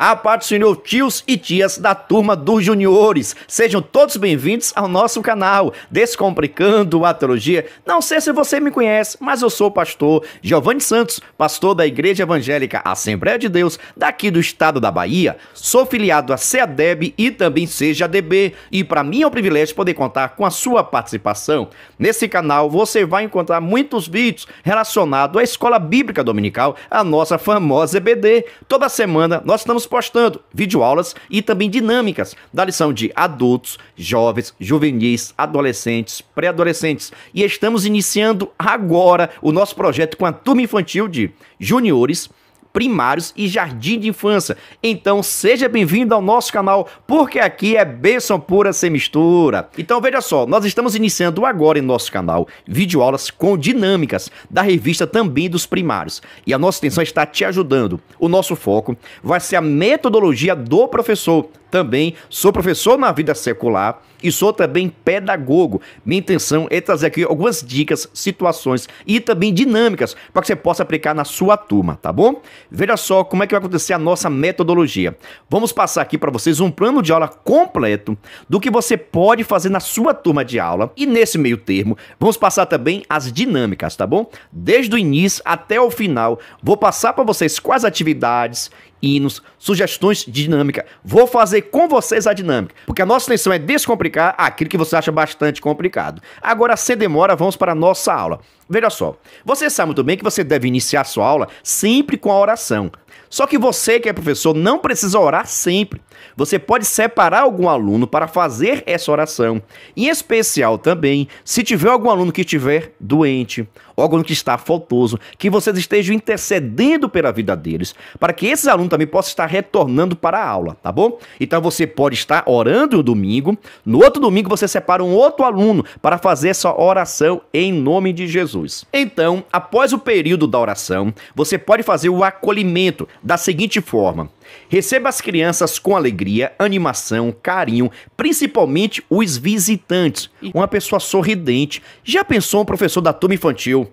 A parte senhor tios e tias da turma dos juniores. Sejam todos bem-vindos ao nosso canal Descomplicando a Teologia. Não sei se você me conhece, mas eu sou o pastor Giovanni Santos, pastor da Igreja Evangélica Assembleia de Deus, daqui do estado da Bahia. Sou filiado à CEADEB e também DB. e para mim é um privilégio poder contar com a sua participação. Nesse canal você vai encontrar muitos vídeos relacionados à Escola Bíblica Dominical, a nossa famosa EBD. Toda semana nós estamos postando videoaulas e também dinâmicas da lição de adultos, jovens, juvenis, adolescentes, pré-adolescentes. E estamos iniciando agora o nosso projeto com a turma infantil de juniores primários e jardim de infância. Então seja bem-vindo ao nosso canal, porque aqui é bênção pura sem mistura. Então veja só, nós estamos iniciando agora em nosso canal videoaulas com dinâmicas da revista também dos primários. E a nossa intenção está te ajudando. O nosso foco vai ser a metodologia do professor. Também sou professor na vida secular e sou também pedagogo. Minha intenção é trazer aqui algumas dicas, situações e também dinâmicas para que você possa aplicar na sua turma, tá bom? Veja só como é que vai acontecer a nossa metodologia. Vamos passar aqui para vocês um plano de aula completo do que você pode fazer na sua turma de aula e nesse meio termo vamos passar também as dinâmicas, tá bom? Desde o início até o final, vou passar para vocês quais atividades hinos, sugestões de dinâmica. Vou fazer com vocês a dinâmica, porque a nossa intenção é descomplicar aquilo que você acha bastante complicado. Agora, sem demora, vamos para a nossa aula. Veja só, você sabe muito bem que você deve iniciar sua aula sempre com a oração. Só que você que é professor não precisa orar sempre. Você pode separar algum aluno para fazer essa oração. Em especial também, se tiver algum aluno que estiver doente órgão que está faltoso, que vocês estejam intercedendo pela vida deles, para que esses alunos também possam estar retornando para a aula, tá bom? Então você pode estar orando no domingo, no outro domingo você separa um outro aluno para fazer essa oração em nome de Jesus. Então, após o período da oração, você pode fazer o acolhimento da seguinte forma: Receba as crianças com alegria, animação, carinho, principalmente os visitantes. Uma pessoa sorridente. Já pensou um professor da turma infantil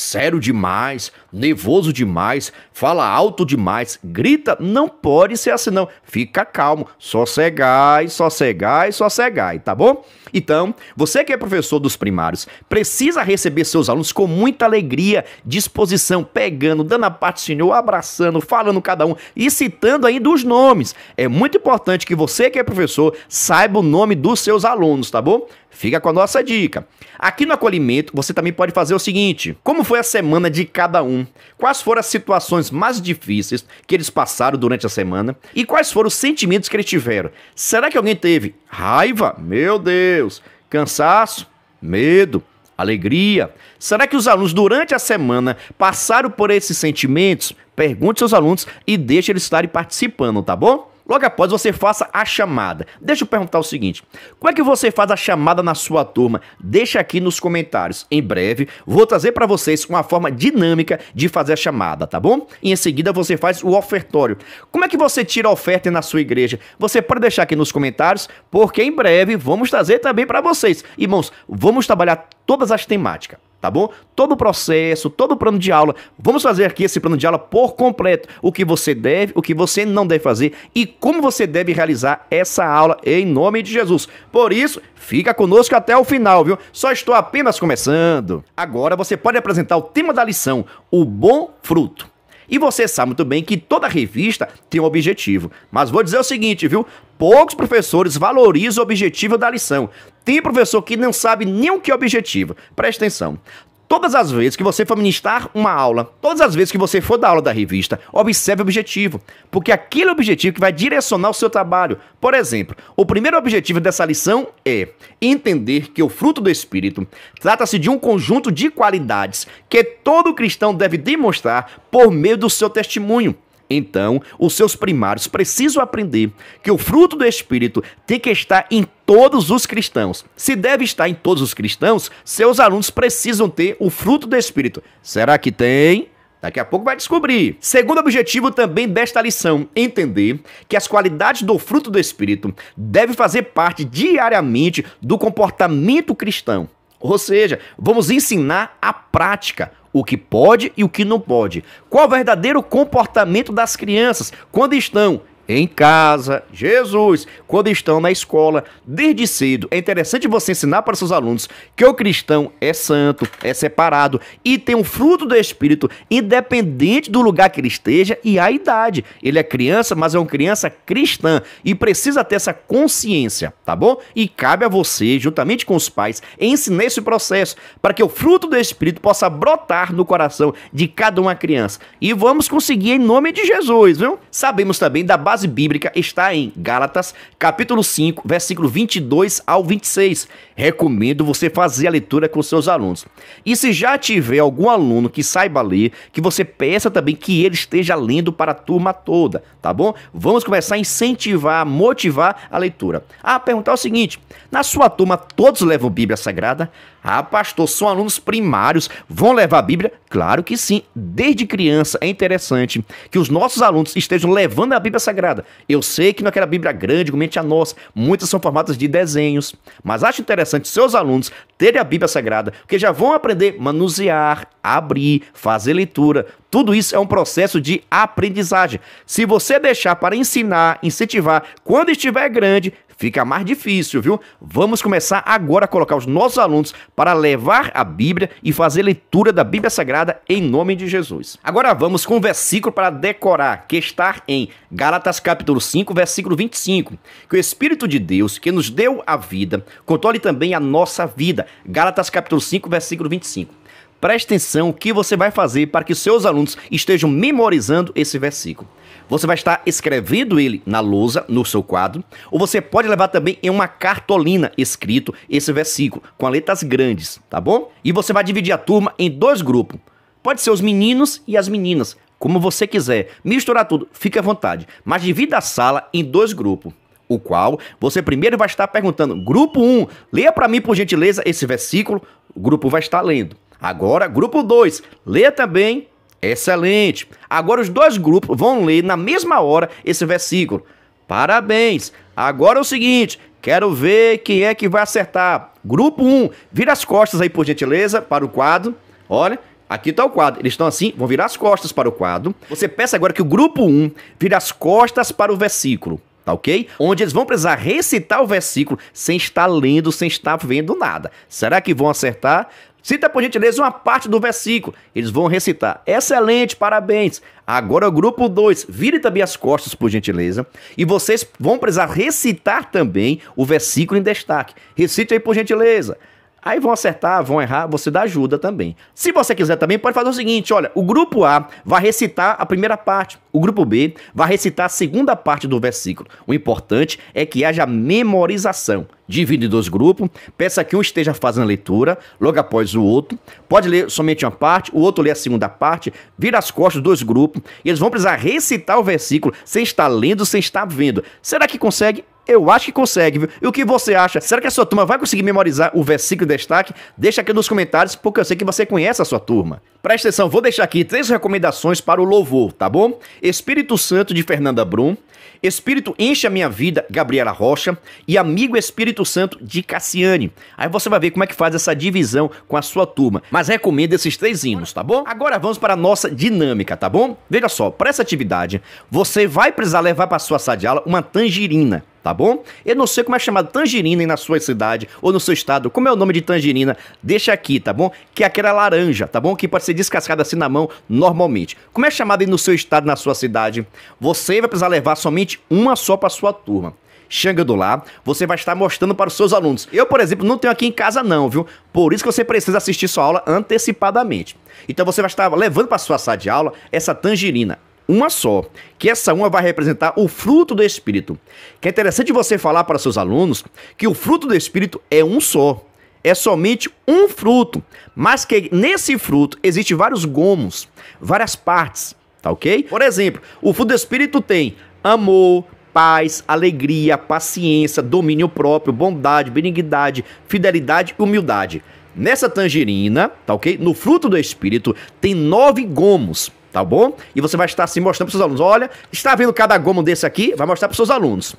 sério demais, nervoso demais, fala alto demais, grita, não pode ser assim não. Fica calmo, sossegai, sossegai, sossegai, tá bom? Então, você que é professor dos primários, precisa receber seus alunos com muita alegria, disposição, pegando, dando a parte do Senhor, abraçando, falando cada um e citando ainda os nomes. É muito importante que você que é professor saiba o nome dos seus alunos, tá bom? Fica com a nossa dica. Aqui no acolhimento, você também pode fazer o seguinte: como foi a semana de cada um? Quais foram as situações mais difíceis que eles passaram durante a semana? E quais foram os sentimentos que eles tiveram? Será que alguém teve raiva? Meu Deus! Cansaço? Medo? Alegria? Será que os alunos durante a semana passaram por esses sentimentos? Pergunte aos seus alunos e deixe eles estarem participando, tá bom? Logo após, você faça a chamada. Deixa eu perguntar o seguinte: como é que você faz a chamada na sua turma? Deixa aqui nos comentários. Em breve, vou trazer para vocês uma forma dinâmica de fazer a chamada, tá bom? E em seguida, você faz o ofertório. Como é que você tira a oferta na sua igreja? Você pode deixar aqui nos comentários, porque em breve vamos trazer também para vocês. Irmãos, vamos trabalhar todas as temáticas tá bom? Todo o processo, todo o plano de aula. Vamos fazer aqui esse plano de aula por completo. O que você deve, o que você não deve fazer e como você deve realizar essa aula em nome de Jesus. Por isso, fica conosco até o final, viu? Só estou apenas começando. Agora você pode apresentar o tema da lição: o bom fruto. E você sabe muito bem que toda revista tem um objetivo. Mas vou dizer o seguinte, viu? Poucos professores valorizam o objetivo da lição. Tem professor que não sabe nem o que é objetivo. Presta atenção. Todas as vezes que você for ministrar uma aula, todas as vezes que você for dar aula da revista, observe o objetivo, porque aquele é o objetivo que vai direcionar o seu trabalho. Por exemplo, o primeiro objetivo dessa lição é entender que o fruto do Espírito trata-se de um conjunto de qualidades que todo cristão deve demonstrar por meio do seu testemunho. Então, os seus primários precisam aprender que o fruto do Espírito tem que estar em todos os cristãos. Se deve estar em todos os cristãos, seus alunos precisam ter o fruto do Espírito. Será que tem? Daqui a pouco vai descobrir. Segundo objetivo também desta lição, entender que as qualidades do fruto do Espírito devem fazer parte diariamente do comportamento cristão. Ou seja, vamos ensinar a prática, o que pode e o que não pode. Qual o verdadeiro comportamento das crianças quando estão em casa, Jesus, quando estão na escola, desde cedo. É interessante você ensinar para seus alunos que o cristão é santo, é separado e tem um fruto do Espírito, independente do lugar que ele esteja e a idade. Ele é criança, mas é uma criança cristã e precisa ter essa consciência, tá bom? E cabe a você, juntamente com os pais, ensinar esse processo para que o fruto do Espírito possa brotar no coração de cada uma criança. E vamos conseguir em nome de Jesus, viu? Sabemos também da base base bíblica está em Gálatas, capítulo 5, versículo 22 ao 26. Recomendo você fazer a leitura com seus alunos. E se já tiver algum aluno que saiba ler, que você peça também que ele esteja lendo para a turma toda, tá bom? Vamos começar a incentivar, motivar a leitura. Ah, perguntar o seguinte: na sua turma todos levam Bíblia Sagrada? Ah, pastor, são alunos primários, vão levar a Bíblia? Claro que sim. Desde criança é interessante que os nossos alunos estejam levando a Bíblia Sagrada. Eu sei que não é aquela Bíblia grande, comente a nossa. Muitas são formadas de desenhos. Mas acho interessante seus alunos terem a Bíblia Sagrada, porque já vão aprender a manusear, abrir, fazer leitura. Tudo isso é um processo de aprendizagem. Se você deixar para ensinar, incentivar, quando estiver grande, fica mais difícil, viu? Vamos começar agora a colocar os nossos alunos para levar a Bíblia e fazer leitura da Bíblia Sagrada em nome de Jesus. Agora vamos com um versículo para decorar, que está em Gálatas capítulo 5, versículo 25, que o Espírito de Deus, que nos deu a vida, controle também a nossa vida. Gálatas capítulo 5, versículo 25. Preste atenção o que você vai fazer para que seus alunos estejam memorizando esse versículo. Você vai estar escrevendo ele na lousa, no seu quadro, ou você pode levar também em uma cartolina escrito esse versículo, com letras grandes, tá bom? E você vai dividir a turma em dois grupos. Pode ser os meninos e as meninas, como você quiser. Misturar tudo, fique à vontade. Mas divida a sala em dois grupos o qual você primeiro vai estar perguntando, grupo 1, leia para mim por gentileza esse versículo, o grupo vai estar lendo. Agora, grupo 2, leia também Excelente. Agora os dois grupos vão ler na mesma hora esse versículo. Parabéns. Agora é o seguinte, quero ver quem é que vai acertar. Grupo 1, vira as costas aí por gentileza para o quadro. Olha, Aqui está o quadro. Eles estão assim, vão virar as costas para o quadro. Você peça agora que o grupo 1 vire as costas para o versículo, tá ok? Onde eles vão precisar recitar o versículo sem estar lendo, sem estar vendo nada. Será que vão acertar? Cita por gentileza uma parte do versículo. Eles vão recitar. Excelente, parabéns. Agora o grupo 2, vire também as costas, por gentileza. E vocês vão precisar recitar também o versículo em destaque. Recite aí, por gentileza. Aí vão acertar, vão errar, você dá ajuda também. Se você quiser também, pode fazer o seguinte: olha, o grupo A vai recitar a primeira parte, o grupo B vai recitar a segunda parte do versículo. O importante é que haja memorização. Divide em dois grupos, peça que um esteja fazendo a leitura, logo após o outro. Pode ler somente uma parte, o outro lê a segunda parte, vira as costas dos grupos, e eles vão precisar recitar o versículo sem estar lendo, sem estar vendo. Será que consegue? Eu acho que consegue, viu? E o que você acha? Será que a sua turma vai conseguir memorizar o versículo de destaque? Deixa aqui nos comentários, porque eu sei que você conhece a sua turma. Presta atenção, vou deixar aqui três recomendações para o louvor, tá bom? Espírito Santo de Fernanda Brum, Espírito Enche a Minha Vida, Gabriela Rocha, e Amigo Espírito Santo de Cassiane. Aí você vai ver como é que faz essa divisão com a sua turma. Mas recomendo esses três hinos, tá bom? Agora vamos para a nossa dinâmica, tá bom? Veja só, para essa atividade, você vai precisar levar para sua sala de aula uma tangerina tá bom? Eu não sei como é chamado tangerina aí na sua cidade ou no seu estado, como é o nome de tangerina, deixa aqui, tá bom? Que é aquela laranja, tá bom? Que pode ser descascada assim na mão normalmente. Como é chamado aí no seu estado, na sua cidade? Você vai precisar levar somente uma só para sua turma. Xanga do Lá, você vai estar mostrando para os seus alunos. Eu, por exemplo, não tenho aqui em casa não, viu? Por isso que você precisa assistir sua aula antecipadamente. Então você vai estar levando para sua sala de aula essa tangerina uma só, que essa uma vai representar o fruto do Espírito. Que é interessante você falar para seus alunos que o fruto do Espírito é um só, é somente um fruto, mas que nesse fruto existe vários gomos, várias partes, tá ok? Por exemplo, o fruto do Espírito tem amor, paz, alegria, paciência, domínio próprio, bondade, benignidade, fidelidade e humildade. Nessa tangerina, tá ok? No fruto do Espírito tem nove gomos tá bom? E você vai estar se mostrando para seus alunos. Olha, está vendo cada gomo desse aqui? Vai mostrar para seus alunos.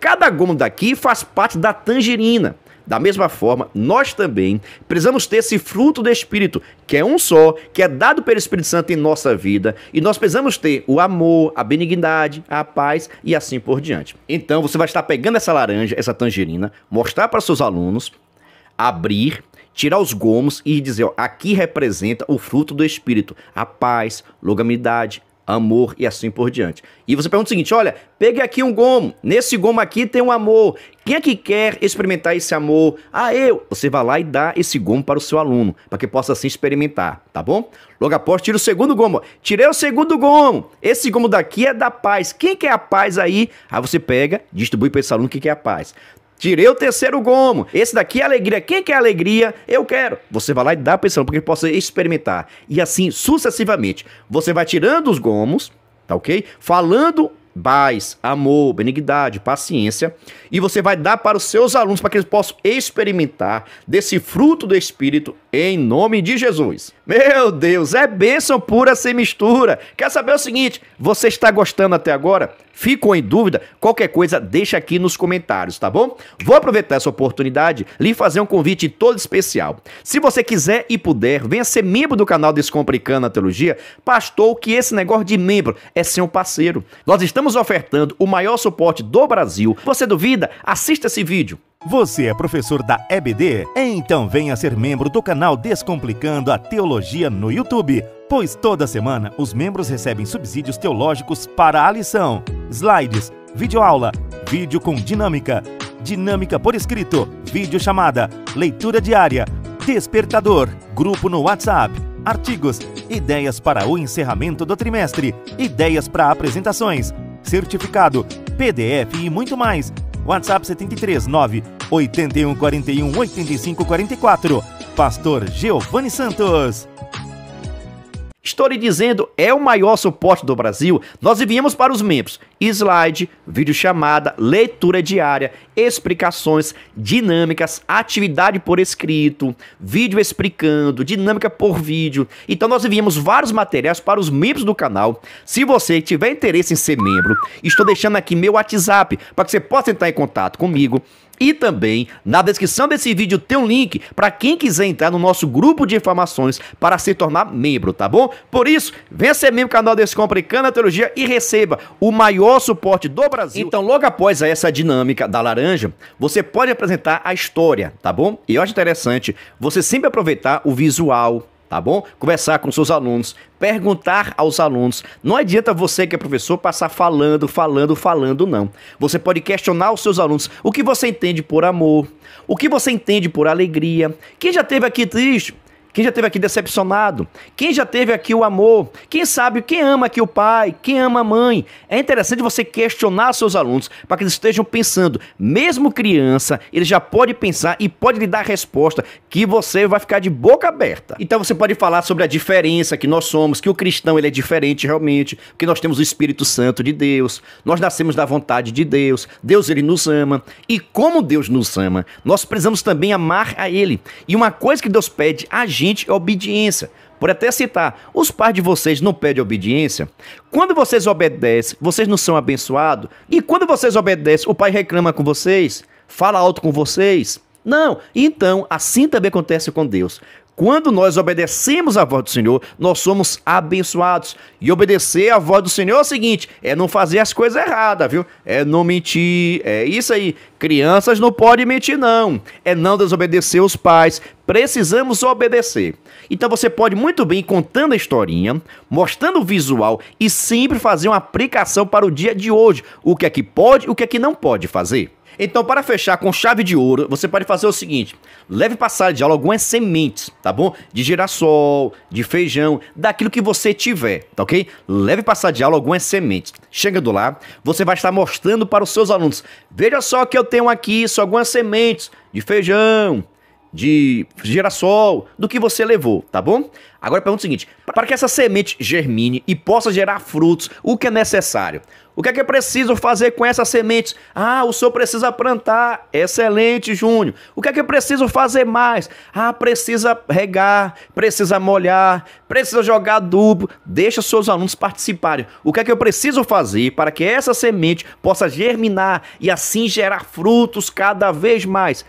Cada gomo daqui faz parte da tangerina. Da mesma forma, nós também precisamos ter esse fruto do Espírito, que é um só, que é dado pelo Espírito Santo em nossa vida, e nós precisamos ter o amor, a benignidade, a paz e assim por diante. Então você vai estar pegando essa laranja, essa tangerina, mostrar para seus alunos, abrir tirar os gomos e dizer, ó, aqui representa o fruto do espírito, a paz, longanimidade, amor e assim por diante. E você pergunta o seguinte, olha, pegue aqui um gomo, nesse gomo aqui tem um amor. Quem é que quer experimentar esse amor? Ah, eu. Você vai lá e dá esse gomo para o seu aluno, para que possa assim experimentar, tá bom? Logo após, tira o segundo gomo. Tirei o segundo gomo. Esse gomo daqui é da paz. Quem quer a paz aí? Aí você pega, distribui para esse aluno que quer é a paz. Tirei o terceiro gomo. Esse daqui é alegria. Quem quer alegria? Eu quero. Você vai lá e dá a pensão porque que possa experimentar. E assim sucessivamente. Você vai tirando os gomos, tá ok? Falando paz, amor, benignidade, paciência, e você vai dar para os seus alunos para que eles possam experimentar desse fruto do Espírito em nome de Jesus. Meu Deus, é bênção pura sem mistura. Quer saber o seguinte? Você está gostando até agora? Ficou em dúvida? Qualquer coisa, deixa aqui nos comentários, tá bom? Vou aproveitar essa oportunidade lhe fazer um convite todo especial. Se você quiser e puder, venha ser membro do canal Descomplicando a Teologia. Pastor, que esse negócio de membro é ser um parceiro. Nós estamos ofertando o maior suporte do Brasil. Você duvida? Assista esse vídeo. Você é professor da EBD? Então venha ser membro do canal Descomplicando a Teologia no YouTube, pois toda semana os membros recebem subsídios teológicos para a lição, slides, videoaula, vídeo com dinâmica, dinâmica por escrito, vídeo chamada, leitura diária, despertador, grupo no WhatsApp, artigos, ideias para o encerramento do trimestre, ideias para apresentações, certificado, PDF e muito mais WhatsApp 73 9 81 41 85 44. Pastor Giovanni Santos. Estou lhe dizendo, é o maior suporte do Brasil. Nós enviamos para os membros slide, videochamada, leitura diária, explicações, dinâmicas, atividade por escrito, vídeo explicando, dinâmica por vídeo. Então nós enviamos vários materiais para os membros do canal. Se você tiver interesse em ser membro, estou deixando aqui meu WhatsApp para que você possa entrar em contato comigo. E também na descrição desse vídeo tem um link para quem quiser entrar no nosso grupo de informações para se tornar membro, tá bom? Por isso, venha ser membro do canal Descompre Cana Teologia e receba o maior suporte do Brasil. Então, logo após essa dinâmica da laranja, você pode apresentar a história, tá bom? E eu acho interessante você sempre aproveitar o visual, tá bom? Conversar com seus alunos, perguntar aos alunos. Não adianta você que é professor passar falando, falando, falando, não. Você pode questionar os seus alunos o que você entende por amor, o que você entende por alegria. Quem já teve aqui triste? Quem já teve aqui decepcionado? Quem já teve aqui o amor? Quem sabe quem ama aqui o pai? Quem ama a mãe? É interessante você questionar seus alunos para que eles estejam pensando. Mesmo criança, ele já pode pensar e pode lhe dar a resposta que você vai ficar de boca aberta. Então você pode falar sobre a diferença que nós somos, que o cristão ele é diferente realmente, que nós temos o Espírito Santo de Deus, nós nascemos da vontade de Deus, Deus ele nos ama. E como Deus nos ama, nós precisamos também amar a ele. E uma coisa que Deus pede a gente é obediência. Por até citar, os pais de vocês não pedem obediência. Quando vocês obedecem, vocês não são abençoados. E quando vocês obedecem, o pai reclama com vocês, fala alto com vocês. Não, então assim também acontece com Deus. Quando nós obedecemos a voz do Senhor, nós somos abençoados. E obedecer a voz do Senhor é o seguinte: é não fazer as coisas erradas, viu? É não mentir. É isso aí. Crianças não podem mentir, não. É não desobedecer os pais. Precisamos obedecer. Então você pode muito bem contando a historinha, mostrando o visual e sempre fazer uma aplicação para o dia de hoje. O que é que pode, o que é que não pode fazer. Então, para fechar com chave de ouro, você pode fazer o seguinte: leve para sala de aula algumas sementes, tá bom? De girassol, de feijão, daquilo que você tiver, tá ok? Leve para sala de aula algumas sementes. Chegando lá, você vai estar mostrando para os seus alunos: veja só que eu tenho aqui só algumas sementes de feijão, de girassol, do que você levou, tá bom? Agora pergunta o seguinte: para que essa semente germine e possa gerar frutos, o que é necessário? O que é que eu preciso fazer com essas sementes? Ah, o senhor precisa plantar. Excelente, Júnior. O que é que eu preciso fazer mais? Ah, precisa regar, precisa molhar, precisa jogar adubo. Deixa seus alunos participarem. O que é que eu preciso fazer para que essa semente possa germinar e assim gerar frutos cada vez mais?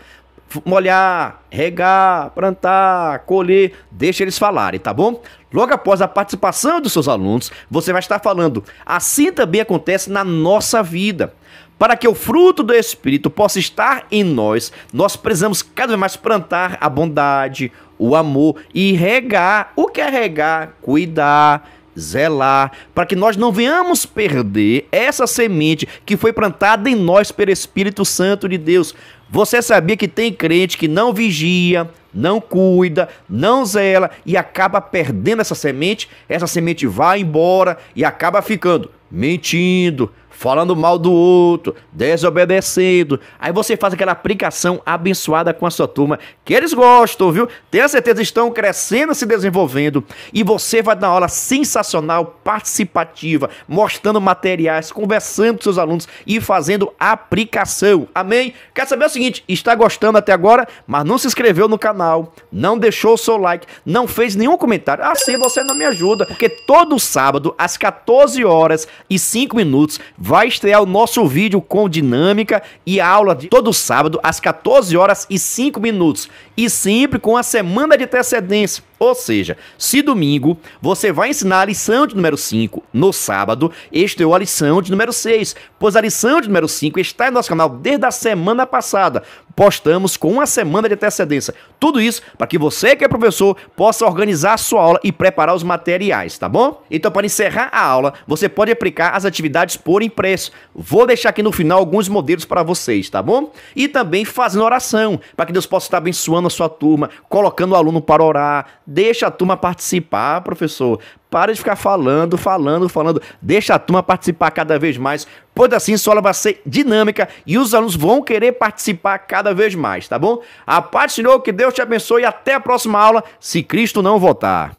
molhar, regar, plantar, colher, deixa eles falarem, tá bom? Logo após a participação dos seus alunos, você vai estar falando. Assim também acontece na nossa vida. Para que o fruto do Espírito possa estar em nós, nós precisamos cada vez mais plantar a bondade, o amor e regar. O que é regar? Cuidar, zelar, para que nós não venhamos perder essa semente que foi plantada em nós pelo Espírito Santo de Deus. Você sabia que tem crente que não vigia, não cuida, não zela e acaba perdendo essa semente? Essa semente vai embora e acaba ficando mentindo, falando mal do outro, desobedecendo. Aí você faz aquela aplicação abençoada com a sua turma, que eles gostam, viu? Tenha certeza, estão crescendo, se desenvolvendo. E você vai dar uma aula sensacional, participativa, mostrando materiais, conversando com seus alunos e fazendo aplicação. Amém? Quer saber o seguinte? Está gostando até agora, mas não se inscreveu no canal, não deixou o seu like, não fez nenhum comentário. Assim você não me ajuda, porque todo sábado, às 14 horas e 5 minutos, vai estrear o nosso vídeo com dinâmica e aula de todo sábado às 14 horas e 5 minutos e sempre com a semana de antecedência ou seja, se domingo você vai ensinar a lição de número 5, no sábado este é a lição de número 6, pois a lição de número 5 está em nosso canal desde a semana passada. Postamos com uma semana de antecedência. Tudo isso para que você que é professor possa organizar a sua aula e preparar os materiais, tá bom? Então, para encerrar a aula, você pode aplicar as atividades por impresso. Vou deixar aqui no final alguns modelos para vocês, tá bom? E também fazendo oração, para que Deus possa estar abençoando a sua turma, colocando o aluno para orar, Deixa a turma participar, professor. Para de ficar falando, falando, falando. Deixa a turma participar cada vez mais. Pois assim sua aula vai ser dinâmica e os alunos vão querer participar cada vez mais, tá bom? A parte Senhor, que Deus te abençoe e até a próxima aula, se Cristo não voltar.